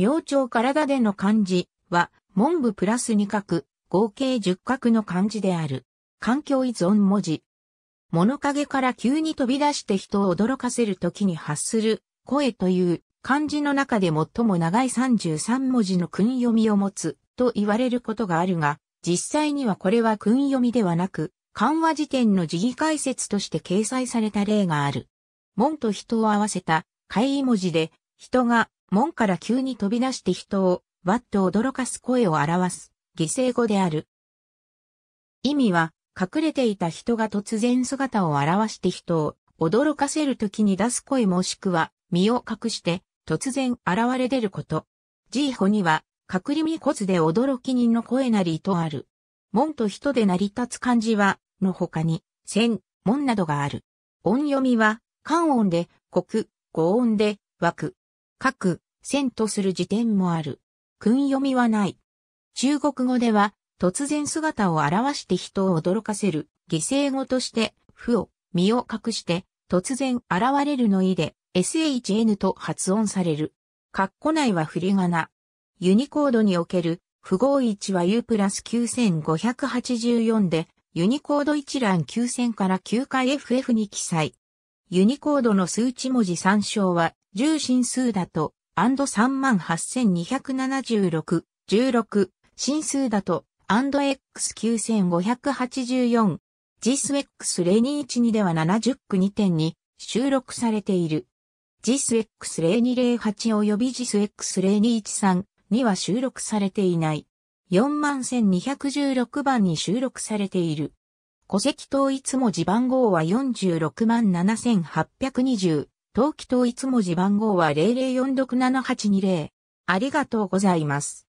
明朝体での漢字は、文部プラス2画、合計10画の漢字である。環境依存文字。物陰から急に飛び出して人を驚かせる時に発する、声という漢字の中で最も長い33文字の訓読みを持つと言われることがあるが、実際にはこれは訓読みではなく、緩和辞典の辞儀解説として掲載された例がある。門と人を合わせた、会意文字で、人が門から急に飛び出して人をわっと驚かす声を表す犠牲語である。意味は隠れていた人が突然姿を現して人を驚かせるときに出す声もしくは身を隠して突然現れ出ること。ジーホには隠り身骨で驚き人の声なりとある。門と人で成り立つ漢字はの他に線、門などがある。音読みは、漢音で、国、語音で、枠、各、線とする辞典もある。訓読みはない。中国語では、突然姿を表して人を驚かせる、犠牲語として、負を、身を隠して、突然現れるの意で、SHN と発音される。括弧内は振り仮名。ユニコードにおける符号1は U プラス9584で、ユニコード一覧9000から9回 FF に記載。ユニコードの数値文字参照は、重心数だと、アンド38276、16、真数だと、アンド X9584、JISX0212 では70区2点に収録されている。JISX0208 及び JISX0213 には収録されていない。41216番に収録されている。戸籍統一文字番号は46万7820。登記統一文字番号は0046782。ありがとうございます。